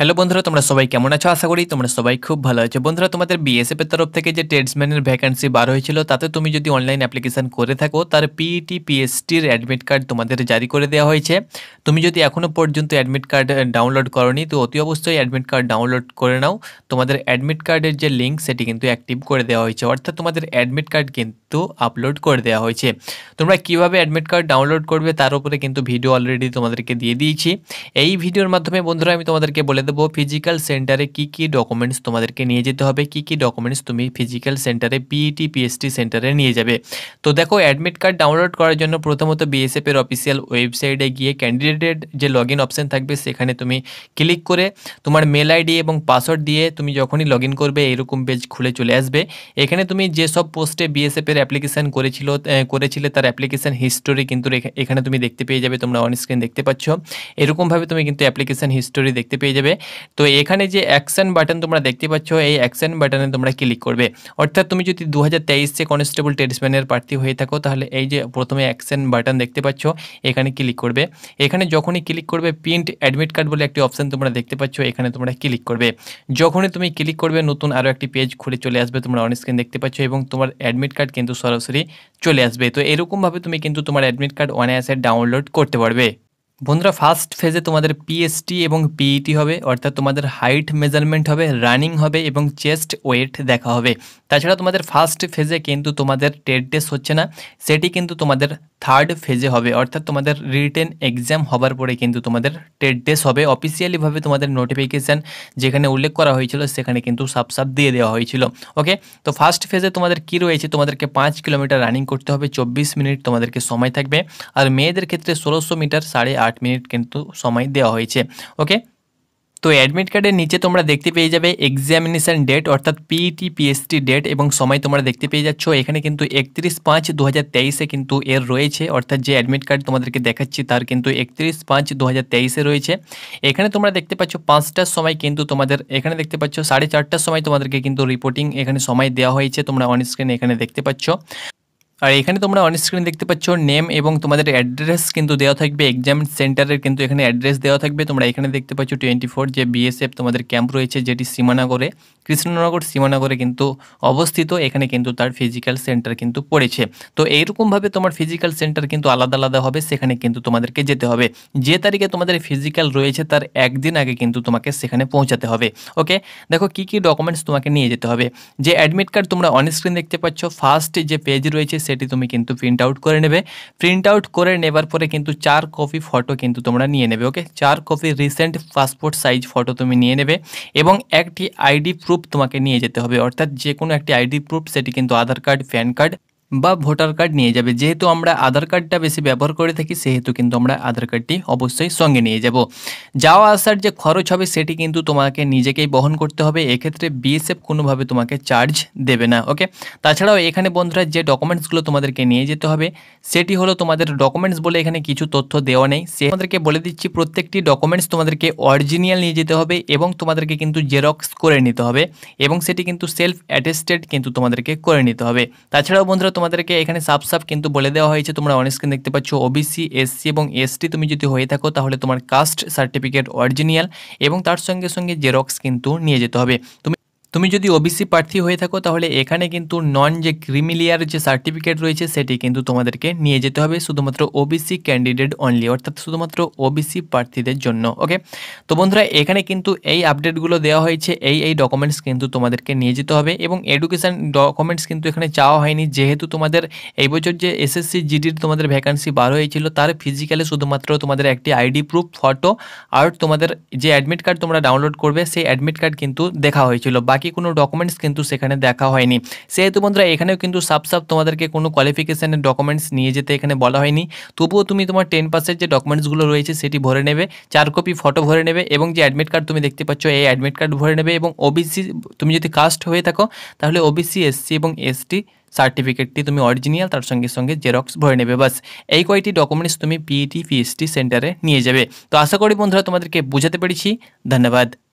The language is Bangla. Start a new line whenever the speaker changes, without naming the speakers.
হ্যালো বন্ধুরা তোমরা সবাই কেমন আছো আশা করি তোমরা সবাই খুব ভালো আছো বন্ধুরা তোমাদের বিএসএফের তরফ থেকে যে ট্রেডসম্যানের ভ্যাকান্সি বার হয়েছিল তাতে তুমি যদি অনলাইন অ্যাপ্লিকেশান করে থাকো তার পিইটি পিএসটির অ্যাডমিট কার্ড তোমাদের জারি করে দেওয়া হয়েছে তুমি যদি এখনও পর্যন্ত অ্যাডমিট কার্ড ডাউনলোড করনি তো অতি অবশ্যই অ্যাডমিট কার্ড ডাউনলোড করে নাও তোমাদের অ্যাডমিট কার্ডের যে লিঙ্ক সেটি কিন্তু অ্যাক্টিভ করে দেওয়া হয়েছে অর্থাৎ তোমাদের অ্যাডমিট কার্ড কিন্তু আপলোড করে দেওয়া হয়েছে তোমরা কিভাবে অ্যাডমিট কার্ড ডাউনলোড করবে তার উপরে কিন্তু ভিডিও অলরেডি তোমাদেরকে দিয়ে দিয়েছি এই ভিডিওর মাধ্যমে বন্ধুরা আমি তোমাদেরকে বলে দেবো ফিজিক্যাল সেন্টারে কি কি ডকুমেন্টস তোমাদেরকে নিয়ে যেতে হবে কি কি ডকুমেন্টস তুমি ফিজিক্যাল সেন্টারে পিইটি পিএসটি সেন্টারে নিয়ে যাবে তো দেখো অ্যাডমিট কার্ড ডাউনলোড করার জন্য প্রথমত বিএসএফের অফিসিয়াল ওয়েবসাইটে গিয়ে ক্যান্ডিডেটের যে লগ ইন অপশান থাকবে সেখানে তুমি ক্লিক করে তোমার মেল আইডি এবং পাসওয়ার্ড দিয়ে তুমি যখনই লগ ইন করবে এরকম পেজ খুলে চলে আসবে এখানে তুমি যেসব পোস্টে বিএসএফের অ্যাপ্লিকেশান করেছিল করেছিলে তার অ্যাপ্লিকেশান হিস্টোরি কিন্তু এখানে তুমি দেখতে পেয়ে যাবে তোমরা অন স্ক্রিন দেখতে পাচ্ছ এরকমভাবে তুমি কিন্তু অ্যাপ্লিকেশান হিস্টোরি দেখতে পেয়ে যাবে তো এখানে যে অ্যাকশন বাটন তোমরা দেখতে পাচ্ছ এই অ্যাকশন বাটনে তোমরা ক্লিক করবে অর্থাৎ তুমি যদি দু হাজার তেইশে কনস্টেবল টেরিসম্যানের প্রার্থী হয়ে থাকো তাহলে এই যে প্রথমে অ্যাকশন বাটন দেখতে পাচ্ছ এখানে ক্লিক করবে এখানে যখনই ক্লিক করবে প্রিন্ট অ্যাডমিট কার্ড বলে একটি অপশান তোমরা দেখতে পাচ্ছ এখানে তোমরা ক্লিক করবে যখনই তুমি ক্লিক করবে নতুন আরও একটি পেজ খুলে চলে আসবে তোমরা অন স্ক্রিন দেখতে পাচ্ছ এবং তোমার অ্যাডমিট কার্ড কিন্তু সরাসরি চলে আসবে তো এরকমভাবে তুমি কিন্তু তোমার অ্যাডমিট কার্ড অনায়াসে ডাউনলোড করতে পারবে বন্ধুরা ফার্স্ট ফেজে তোমাদের পিএসটি এবং পিইটি e হবে অর্থাৎ তোমাদের হাইট মেজারমেন্ট হবে রানিং হবে এবং চেস্ট ওয়েট দেখা হবে তাছাড়া তোমাদের ফার্স্ট ফেজে কিন্তু তোমাদের টেট টেস্ট হচ্ছে না সেটি কিন্তু তোমাদের থার্ড ফেজে হবে অর্থাৎ তোমাদের রিটেন এক্সাম হবার পরে কিন্তু তোমাদের টেট ডেস হবে অফিসিয়ালিভাবে তোমাদের নোটিফিকেশান যেখানে উল্লেখ করা হয়েছিল সেখানে কিন্তু সাবসাব দিয়ে দেওয়া হয়েছিল ওকে তো ফার্স্ট ফেজে তোমাদের কি রয়েছে তোমাদেরকে পাঁচ কিলোমিটার রানিং করতে হবে চব্বিশ মিনিট তোমাদেরকে সময় থাকবে আর মেয়েদের ক্ষেত্রে ষোলোশো মিটার সাড়ে আট ষাট মিনিট কিন্তু সময় দেওয়া হয়েছে ওকে তো অ্যাডমিট কার্ডের নিচে তোমরা দেখতে পেয়ে যাবে এক্সামিনেশান ডেট অর্থাৎ পিইটি পিএসটি ডেট এবং সময় তোমরা দেখতে পেয়ে যাচ্ছ এখানে কিন্তু একত্রিশ পাঁচ দু তেইশে কিন্তু এর রয়েছে অর্থাৎ যে অ্যাডমিট কার্ড তোমাদেরকে দেখাচ্ছি তার কিন্তু একত্রিশ পাঁচ দু তেইশে রয়েছে এখানে তোমরা দেখতে পাচ্ছ পাঁচটার সময় কিন্তু তোমাদের এখানে দেখতে পাচ্ছ সাড়ে চারটার সময় তোমাদেরকে কিন্তু রিপোর্টিং এখানে সময় দেওয়া হয়েছে তোমরা অন স্ক্রিনে এখানে দেখতে পাচ্ছ আর এখানে তোমরা অন স্ক্রিন দেখতে পাচ্ছ নেম এবং তোমাদের অ্যাড্রেস কিন্তু দেওয়া থাকবে এক্সাম সেন্টারের কিন্তু এখানে অ্যাড্রেস দেওয়া থাকবে তোমরা এখানে দেখতে পাচ্ছ টোয়েন্টি ফোর যে বিএসএফ তোমাদের ক্যাম্প রয়েছে যেটি সীমানাগরে কৃষ্ণনগর সীমানগরে কিন্তু অবস্থিত এখানে কিন্তু তার ফিজিক্যাল সেন্টার কিন্তু পড়েছে তো এইরকমভাবে তোমার ফিজিক্যাল সেন্টার কিন্তু আলাদা আলাদা হবে সেখানে কিন্তু তোমাদেরকে যেতে হবে যে তারিখে তোমাদের ফিজিক্যাল রয়েছে তার একদিন আগে কিন্তু তোমাকে সেখানে পৌঁছাতে হবে ওকে দেখো কি কি ডকুমেন্টস তোমাকে নিয়ে যেতে হবে যে অ্যাডমিট কার্ড তোমরা অনস্ক্রিন দেখতে পাচ্ছ ফার্স্ট যে পেজ রয়েছে সেটি তুমি কিন্তু প্রিন্ট আউট করে নেবে প্রিন্ট আউট করে নেবার পরে কিন্তু চার কপি ফটো কিন্তু তোমরা নিয়ে নেবে ওকে চার copy recent passport size photo তুমি নিয়ে নেবে এবং একটি আইডি প্রুফ প্রুফ তোমাকে নিয়ে যেতে হবে অর্থাৎ যে কোনো একটি আইডি প্রুফ সেটি কিন্তু আধার কার্ড প্যান কার্ড বা ভোটার কার্ড নিয়ে যাবে যেহেতু আমরা আধার কার্ডটা বেশি ব্যবহার করে থাকি সেহেতু কিন্তু আমরা আধার কার্ডটি অবশ্যই সঙ্গে নিয়ে যাব যাওয়া আসার যে খরচ হবে সেটি কিন্তু তোমাকে নিজেকেই বহন করতে হবে এক্ষেত্রে বিএসএফ কোনোভাবে তোমাকে চার্জ দেবে না ওকে তাছাড়াও এখানে বন্ধুরা যে ডকুমেন্টসগুলো তোমাদেরকে নিয়ে যেতে হবে সেটি হলো তোমাদের ডকুমেন্টস বলে এখানে কিছু তথ্য দেওয়া নেই সে তোমাদেরকে বলে দিচ্ছি প্রত্যেকটি ডকুমেন্টস তোমাদেরকে অরিজিনাল নিয়ে যেতে হবে এবং তোমাদেরকে কিন্তু জেরক্স করে নিতে হবে এবং সেটি কিন্তু সেলফ অ্যাটেস্টেড কিন্তু তোমাদেরকে করে নিতে হবে তাছাড়াও বন্ধুরা তোমাদেরকে এখানে সাব সাব কিন্তু বলে দেওয়া হয়েছে তোমরা অনস্ক্রিন দেখতে পাচ্ছ ওবিসি এসসি এবং এসটি তুমি যদি হয়ে থাকো তাহলে তোমার কাস্ট সার্টিফিকেট অরিজিনাল এবং তার সঙ্গে সঙ্গে জেরক্স কিন্তু নিয়ে যেতে হবে তুমি তুমি যদি ওবিসি প্রার্থী হয়ে থাকো তাহলে এখানে কিন্তু নন যে ক্রিমিলিয়ার যে সার্টিফিকেট রয়েছে সেটি কিন্তু তোমাদেরকে নিয়ে যেতে হবে শুধুমাত্র ওবিসি ক্যান্ডিডেট অনলি অর্থাৎ শুধুমাত্র ওবিসি প্রার্থীদের জন্য ওকে তো বন্ধুরা এখানে কিন্তু এই আপডেটগুলো দেওয়া হয়েছে এই এই ডকুমেন্টস কিন্তু তোমাদেরকে নিয়ে যেতে হবে এবং এডুকেশান ডকুমেন্টস কিন্তু এখানে চাওয়া হয়নি যেহেতু তোমাদের এই বছর যে এসএসসি জিডির তোমাদের ভ্যাকান্সি বার হয়েছিল তার ফিজিক্যালে শুধুমাত্র তোমাদের একটি আইডি প্রুফ ফটো আর তোমাদের যে অ্যাডমিট কার্ড তোমরা ডাউনলোড করবে সেই অ্যাডমিট কার্ড কিন্তু দেখা হয়েছিল বাকি বাকি কোনো ডকুমেন্টস কিন্তু সেখানে দেখা হয়নি সেহেতু বন্ধুরা এখানেও কিন্তু সাফ সাপ তোমাদেরকে কোনো কোয়ালিফিকেশানের ডকুমেন্টস নিয়ে যেতে এখানে বলা হয়নি তবুও তুমি তোমার টেন পাসের যে ডকুমেন্টসগুলো রয়েছে সেটি ভরে নেবে চার কপি ফটো ভরে নেবে এবং যে অ্যাডমিট কার্ড তুমি দেখতে পাচ্ছ এই অ্যাডমিট কার্ড ভরে নেবে এবং ওবিসি তুমি যদি কাস্ট হয়ে থাকো তাহলে ওবিসি এসসি এবং এসটি সার্টিফিকেটটি তুমি অরিজিনাল তার সঙ্গে সঙ্গে জেরক্স ভরে নেবে বাস এই কয়টি ডকুমেন্টস তুমি পিইটি পিএসটি সেন্টারে নিয়ে যাবে তো আশা করি বন্ধুরা তোমাদেরকে বুঝাতে পেরেছি ধন্যবাদ